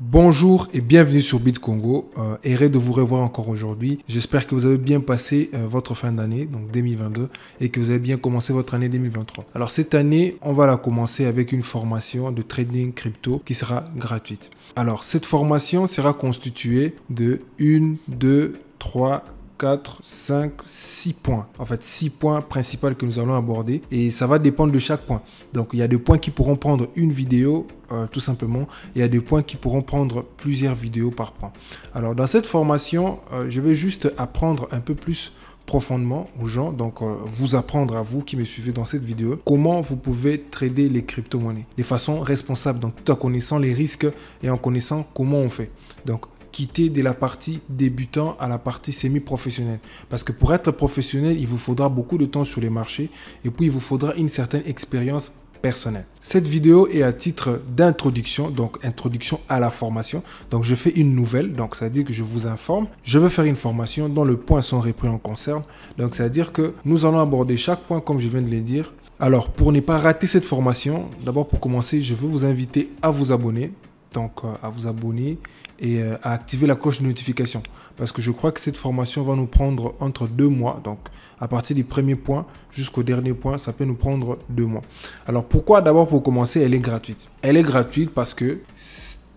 Bonjour et bienvenue sur Bit Congo. heureux de vous revoir encore aujourd'hui. J'espère que vous avez bien passé euh, votre fin d'année, donc 2022, et que vous avez bien commencé votre année 2023. Alors cette année, on va la commencer avec une formation de trading crypto qui sera gratuite. Alors cette formation sera constituée de 1, 2, 3, 4, 5, 6 points. En fait, 6 points principaux que nous allons aborder et ça va dépendre de chaque point. Donc, il y a des points qui pourront prendre une vidéo euh, tout simplement. Il y a des points qui pourront prendre plusieurs vidéos par point. Alors, dans cette formation, euh, je vais juste apprendre un peu plus profondément aux gens, donc euh, vous apprendre à vous qui me suivez dans cette vidéo, comment vous pouvez trader les crypto-monnaies de façon responsable, donc tout en connaissant les risques et en connaissant comment on fait. Donc quitter de la partie débutant à la partie semi-professionnelle. Parce que pour être professionnel, il vous faudra beaucoup de temps sur les marchés et puis il vous faudra une certaine expérience personnelle. Cette vidéo est à titre d'introduction, donc introduction à la formation. Donc je fais une nouvelle, donc ça veut dire que je vous informe. Je veux faire une formation dont le point sont repris en concerne. Donc ça veut dire que nous allons aborder chaque point comme je viens de le dire. Alors pour ne pas rater cette formation, d'abord pour commencer, je veux vous inviter à vous abonner donc à vous abonner et euh, à activer la cloche de notification. Parce que je crois que cette formation va nous prendre entre deux mois. Donc à partir du premier point jusqu'au dernier point, ça peut nous prendre deux mois. Alors pourquoi d'abord pour commencer, elle est gratuite Elle est gratuite parce que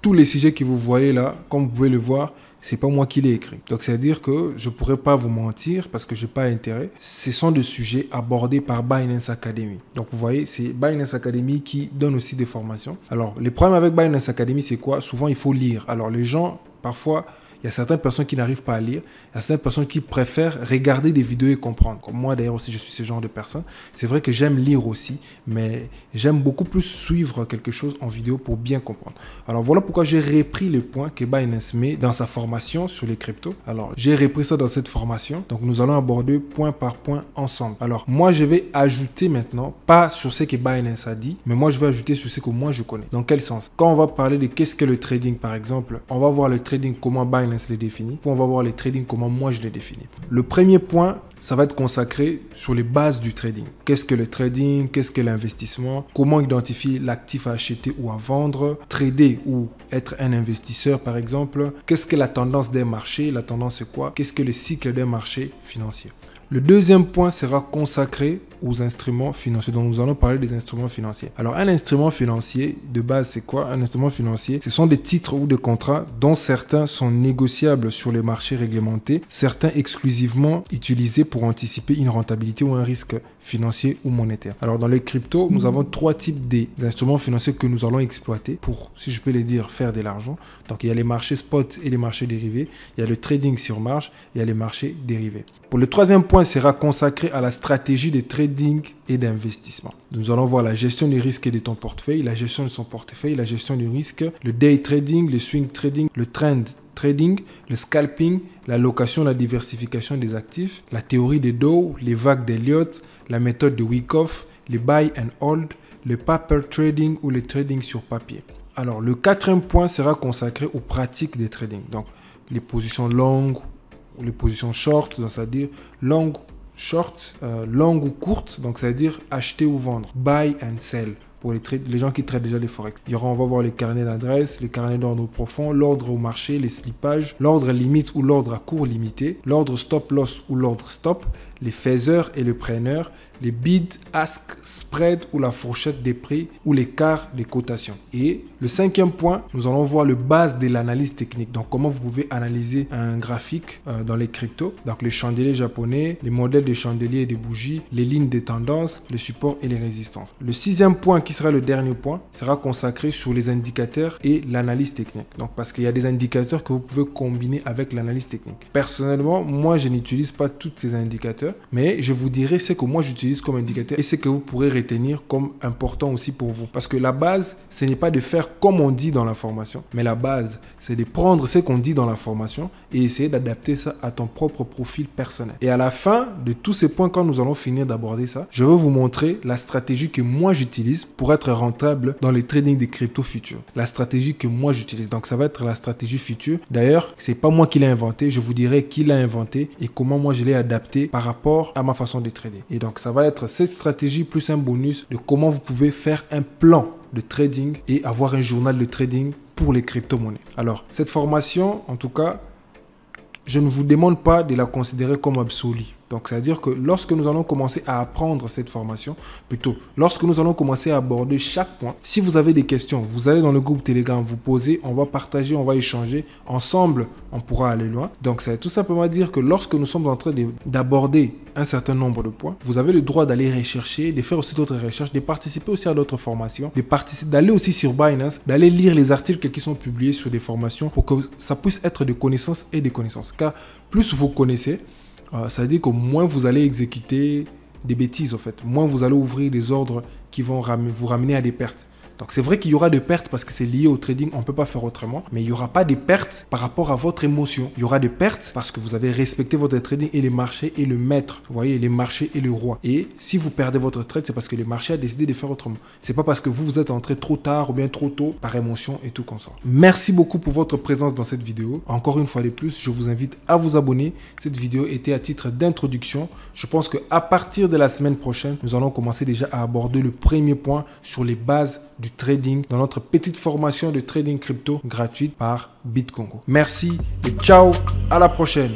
tous les sujets que vous voyez là, comme vous pouvez le voir, c'est pas moi qui l'ai écrit. Donc c'est-à-dire que je pourrais pas vous mentir parce que j'ai pas intérêt. Ce sont des sujets abordés par Binance Academy. Donc vous voyez, c'est Binance Academy qui donne aussi des formations. Alors les problèmes avec Binance Academy, c'est quoi Souvent il faut lire. Alors les gens parfois il y a certaines personnes qui n'arrivent pas à lire. Il y a certaines personnes qui préfèrent regarder des vidéos et comprendre. Comme moi d'ailleurs aussi, je suis ce genre de personne. C'est vrai que j'aime lire aussi, mais j'aime beaucoup plus suivre quelque chose en vidéo pour bien comprendre. Alors voilà pourquoi j'ai repris le point que Binance met dans sa formation sur les cryptos. Alors j'ai repris ça dans cette formation. Donc nous allons aborder point par point ensemble. Alors moi je vais ajouter maintenant, pas sur ce que Binance a dit, mais moi je vais ajouter sur ce que moi je connais. Dans quel sens Quand on va parler de qu'est-ce que le trading par exemple, on va voir le trading, comment Binance les on va voir les trading, comment moi je les définis. Le premier point, ça va être consacré sur les bases du trading. Qu'est-ce que le trading Qu'est-ce que l'investissement Comment identifier l'actif à acheter ou à vendre Trader ou être un investisseur par exemple Qu'est-ce que la tendance des marchés La tendance c'est quoi Qu'est-ce que le cycle des marchés financiers le deuxième point sera consacré aux instruments financiers. Donc nous allons parler des instruments financiers. Alors un instrument financier, de base, c'est quoi Un instrument financier, ce sont des titres ou des contrats dont certains sont négociables sur les marchés réglementés, certains exclusivement utilisés pour anticiper une rentabilité ou un risque financier ou monétaire. Alors dans les cryptos, nous avons trois types d'instruments financiers que nous allons exploiter pour, si je peux les dire, faire de l'argent. Donc il y a les marchés spot et les marchés dérivés, il y a le trading sur marge, et il y a les marchés dérivés le troisième point, sera consacré à la stratégie de trading et d'investissement. Nous allons voir la gestion des risques de ton portefeuille, la gestion de son portefeuille, la gestion du risque, le day trading, le swing trading, le trend trading, le scalping, la location, la diversification des actifs, la théorie des Dow, les vagues d'Elliott, la méthode de Wyckoff, les buy and hold, le paper trading ou le trading sur papier. Alors, le quatrième point sera consacré aux pratiques de trading. Donc, les positions longues, les positions short, c'est-à-dire long, short, euh, ou courte, donc c'est-à-dire acheter ou vendre, buy and sell. Pour les, les gens qui traitent déjà les forex. Il on va voir les carnets d'adresse, les carnets d'ordre profond, l'ordre au marché, les slippages, l'ordre limite ou l'ordre à court limité, l'ordre stop loss ou l'ordre stop, les faiseurs et le preneur, les bids, ask, spread ou la fourchette des prix ou l'écart des cotations. Et le cinquième point, nous allons voir le base de l'analyse technique. Donc comment vous pouvez analyser un graphique euh, dans les cryptos. Donc les chandeliers japonais, les modèles de chandeliers et de bougies, les lignes des tendances, les supports et les résistances. Le sixième point qui sera le dernier point sera consacré sur les indicateurs et l'analyse technique. Donc parce qu'il y a des indicateurs que vous pouvez combiner avec l'analyse technique. Personnellement, moi je n'utilise pas tous ces indicateurs mais je vous dirai ce que moi j'utilise comme indicateur et ce que vous pourrez retenir comme important aussi pour vous. Parce que la base, ce n'est pas de faire comme on dit dans la formation, mais la base, c'est de prendre ce qu'on dit dans la formation et essayer d'adapter ça à ton propre profil personnel. Et à la fin de tous ces points, quand nous allons finir d'aborder ça, je vais vous montrer la stratégie que moi j'utilise pour être rentable dans les trading des crypto futures. La stratégie que moi j'utilise. Donc ça va être la stratégie future. D'ailleurs, c'est pas moi qui l'ai inventé. Je vous dirai qui l'a inventé et comment moi je l'ai adapté par rapport à ma façon de trader. Et donc ça va être cette stratégie plus un bonus de comment vous pouvez faire un plan de trading et avoir un journal de trading pour les crypto-monnaies. Alors cette formation, en tout cas, je ne vous demande pas de la considérer comme absolue. Donc, c'est-à-dire que lorsque nous allons commencer à apprendre cette formation, plutôt, lorsque nous allons commencer à aborder chaque point, si vous avez des questions, vous allez dans le groupe Telegram, vous posez, on va partager, on va échanger. Ensemble, on pourra aller loin. Donc, ça veut tout simplement dire que lorsque nous sommes en train d'aborder un certain nombre de points, vous avez le droit d'aller rechercher, de faire aussi d'autres recherches, de participer aussi à d'autres formations, d'aller aussi sur Binance, d'aller lire les articles qui sont publiés sur des formations pour que ça puisse être des connaissances et des connaissances. Car plus vous connaissez, euh, ça veut dire qu'au moins vous allez exécuter des bêtises, en fait. Moins vous allez ouvrir des ordres qui vont vous ramener à des pertes. Donc c'est vrai qu'il y aura des pertes parce que c'est lié au trading, on ne peut pas faire autrement, mais il n'y aura pas de pertes par rapport à votre émotion. Il y aura des pertes parce que vous avez respecté votre trading et les marchés et le maître. Vous voyez, les marchés et le roi. Et si vous perdez votre trade, c'est parce que le marché a décidé de faire autrement. C'est pas parce que vous vous êtes entré trop tard ou bien trop tôt par émotion et tout ça. Merci beaucoup pour votre présence dans cette vidéo. Encore une fois de plus, je vous invite à vous abonner. Cette vidéo était à titre d'introduction. Je pense que partir de la semaine prochaine, nous allons commencer déjà à aborder le premier point sur les bases trading dans notre petite formation de trading crypto gratuite par BitCongo. Merci et ciao, à la prochaine.